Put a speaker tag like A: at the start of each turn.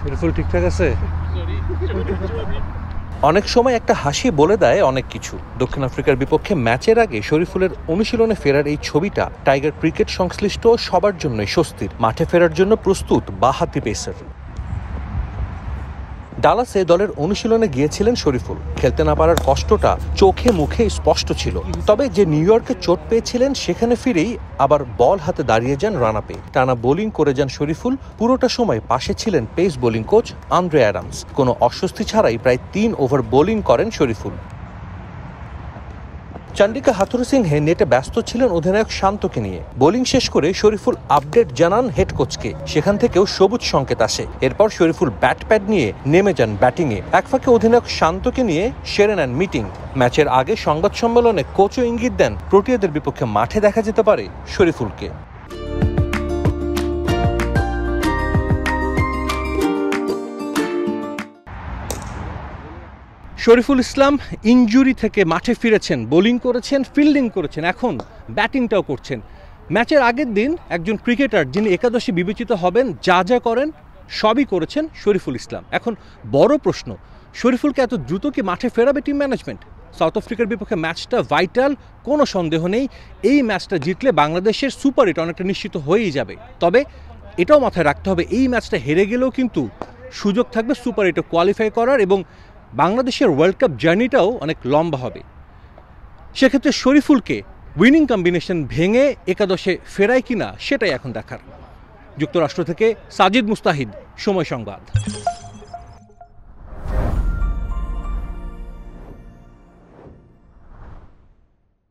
A: শরীফুল ঠিকঠাক আছে অনেক সময় একটা হাসি বলে দেয় অনেক কিছু দক্ষিণ আফ্রিকার বিপক্ষে ম্যাচের আগে শরীফুলের অনুশীলনে ফেরার এই ছবিটা টাইগার ক্রিকেট সংশ্লিষ্ট সবার জন্যই স্বস্তির মাঠে ফেরার জন্য প্রস্তুত বাহাতি পেসার ডালাসে দলের অনুশীলনে গিয়েছিলেন শরীফুল খেলতে না পারার কষ্টটা চোখে মুখে স্পষ্ট ছিল তবে যে নিউ ইয়র্কে চোট পেয়েছিলেন সেখানে ফিরেই আবার বল হাতে দাঁড়িয়ে যান রানাপে টানা বোলিং করে যান শরীফুল পুরোটা সময় পাশে ছিলেন pace bowling coach Andre Adams কোনো অস্বস্তি ছাড়াই প্রায় তিন ওভার বোলিং করেন শরীফুল চান্ডিকা হাথুর সিংহে নেটে ব্যস্ত ছিলেন অধিনায়ক শান্তকে নিয়ে বোলিং শেষ করে শরীফুল আপডেট জানান হেড কোচকে সেখান থেকেও সবুজ সংকেত আসে এরপর শরীফুল ব্যাট প্যাড নিয়ে নেমে যান ব্যাটিংয়ে এক ফাঁকে অধিনায়ক শান্তকে নিয়ে সেরে নেন মিটিং ম্যাচের আগে সংবাদ সম্মেলনে কোচও ইঙ্গিত দেন প্রোটিয়াদের বিপক্ষে মাঠে দেখা যেতে পারে শরীফুলকে শরীফুল ইসলাম ইঞ্জুরি থেকে মাঠে ফিরেছেন বোলিং করেছেন ফিল্ডিং করেছেন এখন ব্যাটিংটাও করছেন ম্যাচের আগের দিন একজন ক্রিকেটার যিনি একাদশী বিবেচিত হবেন যা যা করেন সবই করেছেন শরীফুল ইসলাম এখন বড় প্রশ্ন শরীফুলকে এত দ্রুত কি মাঠে ফেরাবে টিম ম্যানেজমেন্ট সাউথ আফ্রিকার বিপক্ষে ম্যাচটা ভাইটাল কোনো সন্দেহ নেই এই ম্যাচটা জিতলে বাংলাদেশের সুপার হিট অনেকটা নিশ্চিত হয়েই যাবে তবে এটাও মাথায় রাখতে হবে এই ম্যাচটা হেরে গেলেও কিন্তু সুযোগ থাকবে সুপার হিটে কোয়ালিফাই করার এবং বাংলাদেশের ওয়ার্ল্ড কাপ জার্নিটাও অনেক লম্বা হবে সেক্ষেত্রে শরীফুলকে উইনিং কম্বিনেশন ভেঙে একাদশে ফেরায় কিনা সেটাই এখন দেখার যুক্তরাষ্ট্র থেকে সাজিদ মুস্তাহিদ সময় সংবাদ